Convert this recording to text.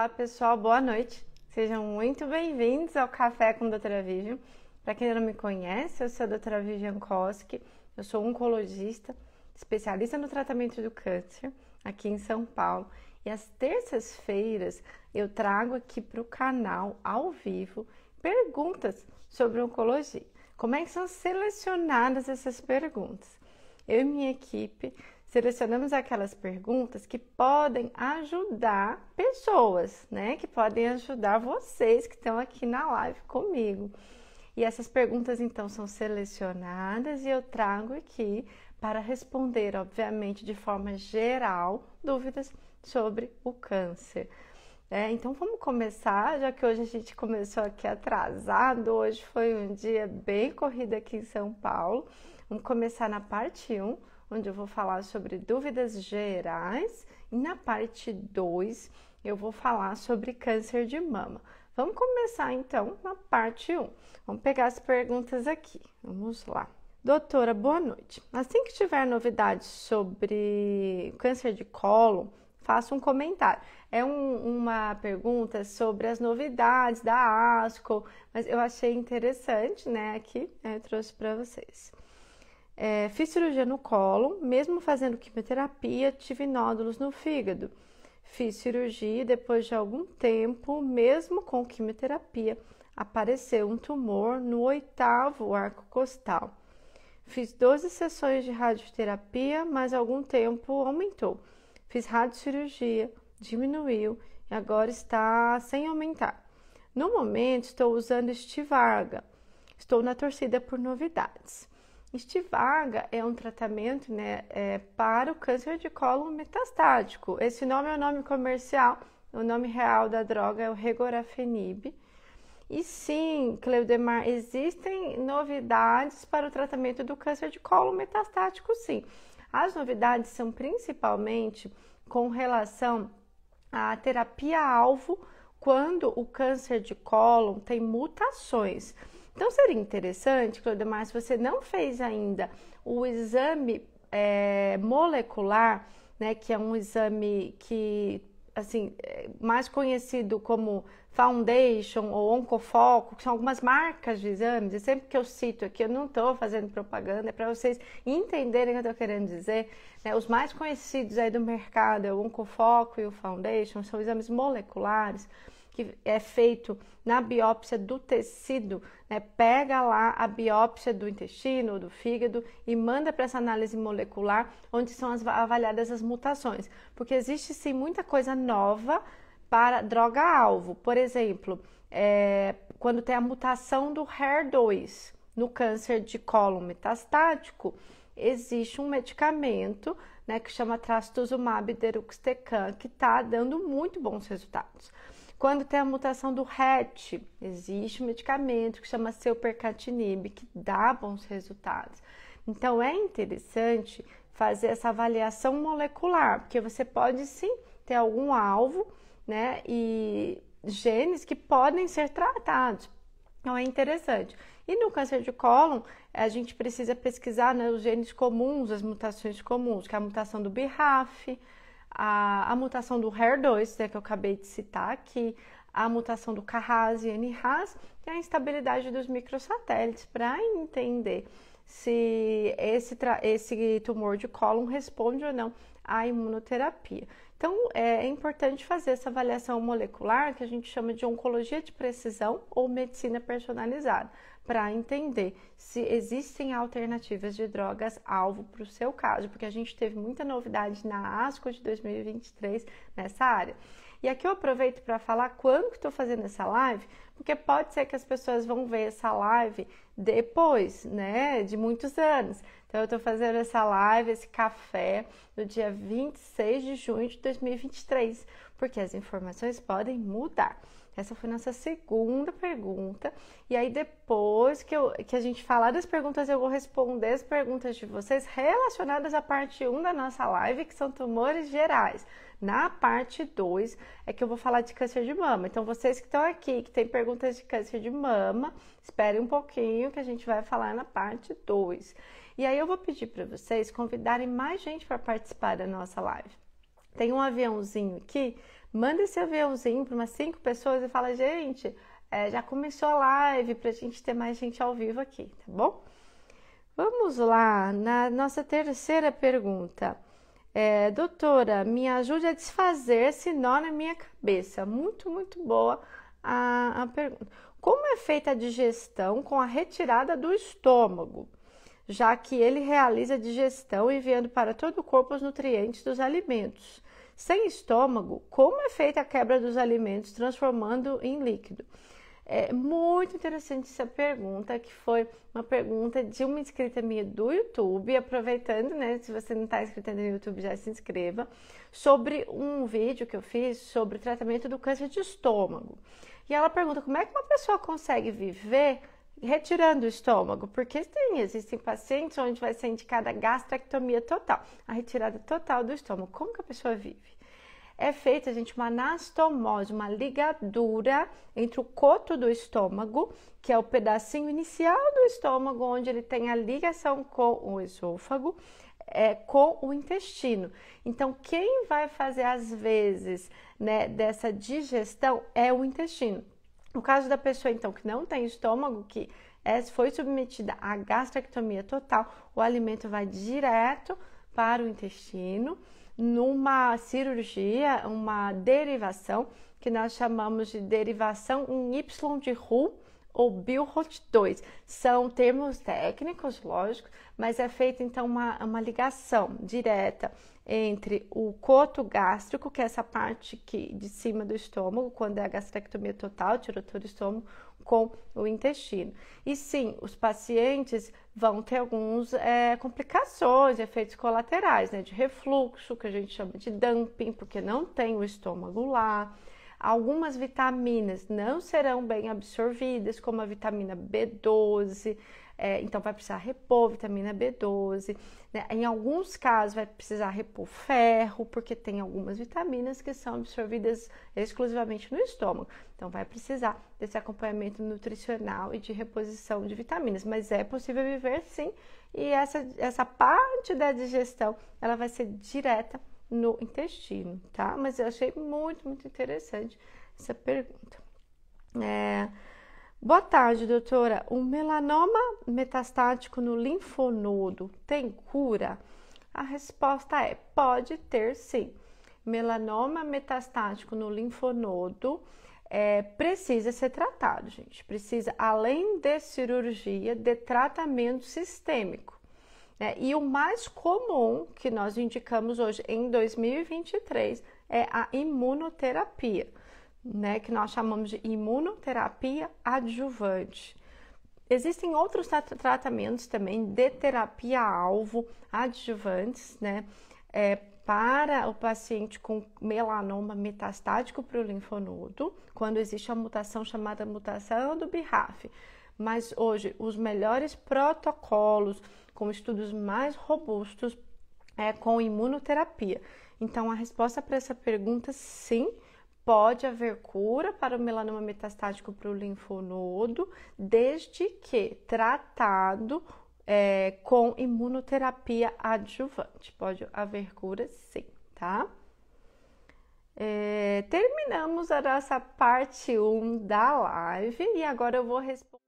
Olá, pessoal, boa noite. Sejam muito bem-vindos ao Café com Doutora Vivian. Para quem não me conhece, eu sou a Doutora Vivian Koski, eu sou oncologista, especialista no tratamento do câncer aqui em São Paulo. E às terças-feiras eu trago aqui para o canal, ao vivo, perguntas sobre oncologia. Como é que são selecionadas essas perguntas? eu e minha equipe selecionamos aquelas perguntas que podem ajudar pessoas, né? Que podem ajudar vocês que estão aqui na live comigo. E essas perguntas então são selecionadas e eu trago aqui para responder, obviamente, de forma geral, dúvidas sobre o câncer. É, então vamos começar, já que hoje a gente começou aqui atrasado, hoje foi um dia bem corrido aqui em São Paulo. Vamos começar na parte 1, onde eu vou falar sobre dúvidas gerais, e na parte 2 eu vou falar sobre câncer de mama. Vamos começar então na parte 1. Vamos pegar as perguntas aqui. Vamos lá. Doutora, boa noite. Assim que tiver novidades sobre câncer de colo, faça um comentário. É um, uma pergunta sobre as novidades da ASCO, mas eu achei interessante, né? Aqui né, eu trouxe para vocês. É, fiz cirurgia no colo, mesmo fazendo quimioterapia, tive nódulos no fígado. Fiz cirurgia e depois de algum tempo, mesmo com quimioterapia, apareceu um tumor no oitavo arco costal. Fiz 12 sessões de radioterapia, mas algum tempo aumentou. Fiz radiocirurgia, diminuiu e agora está sem aumentar. No momento, estou usando estivarga. Estou na torcida por novidades. Estivaga é um tratamento né, é, para o câncer de colo metastático. Esse nome é o nome comercial, o nome real da droga é o regorafenib. E sim, Cleudemar, existem novidades para o tratamento do câncer de colo metastático, sim. As novidades são principalmente com relação à terapia-alvo quando o câncer de cólon tem mutações. Então seria interessante, Claudemar, se você não fez ainda o exame é, molecular, né, que é um exame que assim, é, mais conhecido como Foundation ou Oncofoco, que são algumas marcas de exames, e sempre que eu cito aqui, eu não estou fazendo propaganda, é para vocês entenderem o que eu estou querendo dizer. Né? Os mais conhecidos aí do mercado é o Oncofoco e o Foundation, são exames moleculares que é feito na biópsia do tecido, né? pega lá a biópsia do intestino, do fígado e manda para essa análise molecular, onde são as, avaliadas as mutações, porque existe sim muita coisa nova para droga-alvo. Por exemplo, é, quando tem a mutação do HER2 no câncer de colo metastático, existe um medicamento né, que chama trastuzumab deruxtecan, que está dando muito bons resultados. Quando tem a mutação do RET, existe um medicamento que chama selpercatinib, que dá bons resultados. Então é interessante fazer essa avaliação molecular, porque você pode sim ter algum alvo, né, e genes que podem ser tratados. Então é interessante. E no câncer de cólon, a gente precisa pesquisar né, os genes comuns, as mutações comuns, que é a mutação do BRAF, a, a mutação do HER2, né, que eu acabei de citar, que a mutação do Carras e NRAS e a instabilidade dos microsatélites para entender se esse, esse tumor de cólon responde ou não à imunoterapia. Então, é, é importante fazer essa avaliação molecular que a gente chama de oncologia de precisão ou medicina personalizada para entender se existem alternativas de drogas alvo para o seu caso, porque a gente teve muita novidade na ASCO de 2023 nessa área. E aqui eu aproveito para falar quando que estou fazendo essa live, porque pode ser que as pessoas vão ver essa live depois, né, de muitos anos. Então eu estou fazendo essa live, esse café, no dia 26 de junho de 2023, porque as informações podem mudar. Essa foi nossa segunda pergunta. E aí, depois que, eu, que a gente falar das perguntas, eu vou responder as perguntas de vocês relacionadas à parte 1 da nossa live, que são tumores gerais. Na parte 2 é que eu vou falar de câncer de mama. Então, vocês que estão aqui, que têm perguntas de câncer de mama, esperem um pouquinho que a gente vai falar na parte 2. E aí eu vou pedir para vocês convidarem mais gente para participar da nossa live tem um aviãozinho aqui, manda esse aviãozinho para umas cinco pessoas e fala, gente, é, já começou a live para a gente ter mais gente ao vivo aqui, tá bom? Vamos lá, na nossa terceira pergunta. É, doutora, me ajude a desfazer esse nó na minha cabeça. Muito, muito boa a, a pergunta. Como é feita a digestão com a retirada do estômago? já que ele realiza a digestão enviando para todo o corpo os nutrientes dos alimentos. Sem estômago, como é feita a quebra dos alimentos transformando em líquido? É muito interessante essa pergunta, que foi uma pergunta de uma inscrita minha do YouTube, aproveitando, né, se você não está inscrito no YouTube, já se inscreva, sobre um vídeo que eu fiz sobre tratamento do câncer de estômago. E ela pergunta como é que uma pessoa consegue viver retirando o estômago, porque tem, existem pacientes onde vai ser indicada a gastrectomia total, a retirada total do estômago. Como que a pessoa vive? É feita, gente, uma anastomose, uma ligadura entre o coto do estômago, que é o pedacinho inicial do estômago, onde ele tem a ligação com o esôfago, é, com o intestino. Então, quem vai fazer as vezes né, dessa digestão é o intestino. No caso da pessoa, então, que não tem estômago, que é, foi submetida à gastrectomia total, o alimento vai direto para o intestino numa cirurgia, uma derivação que nós chamamos de derivação em Y de Roux, ou BioHot 2. São termos técnicos, lógico, mas é feita então uma, uma ligação direta entre o coto gástrico, que é essa parte que, de cima do estômago, quando é a gastrectomia total, tirou todo o estômago, com o intestino. E sim, os pacientes vão ter algumas é, complicações, efeitos colaterais, né, de refluxo, que a gente chama de dumping, porque não tem o estômago lá. Algumas vitaminas não serão bem absorvidas, como a vitamina B12, é, então vai precisar repor vitamina B12. Né? Em alguns casos vai precisar repor ferro, porque tem algumas vitaminas que são absorvidas exclusivamente no estômago. Então vai precisar desse acompanhamento nutricional e de reposição de vitaminas. Mas é possível viver sim, e essa, essa parte da digestão ela vai ser direta no intestino, tá? Mas eu achei muito, muito interessante essa pergunta. É... Boa tarde, doutora. O melanoma metastático no linfonodo tem cura? A resposta é: pode ter sim. Melanoma metastático no linfonodo é, precisa ser tratado, gente. Precisa, além de cirurgia, de tratamento sistêmico. Né? E o mais comum que nós indicamos hoje em 2023 é a imunoterapia, né? que nós chamamos de imunoterapia adjuvante. Existem outros tratamentos também de terapia-alvo adjuvantes, né? É, para o paciente com melanoma metastático para o linfonodo, quando existe a mutação chamada mutação do BRAF. Mas hoje, os melhores protocolos, com estudos mais robustos é, com imunoterapia. Então, a resposta para essa pergunta, sim, pode haver cura para o melanoma metastático para o linfonodo, desde que tratado é, com imunoterapia adjuvante. Pode haver cura, sim, tá? É, terminamos a nossa parte 1 da live e agora eu vou responder.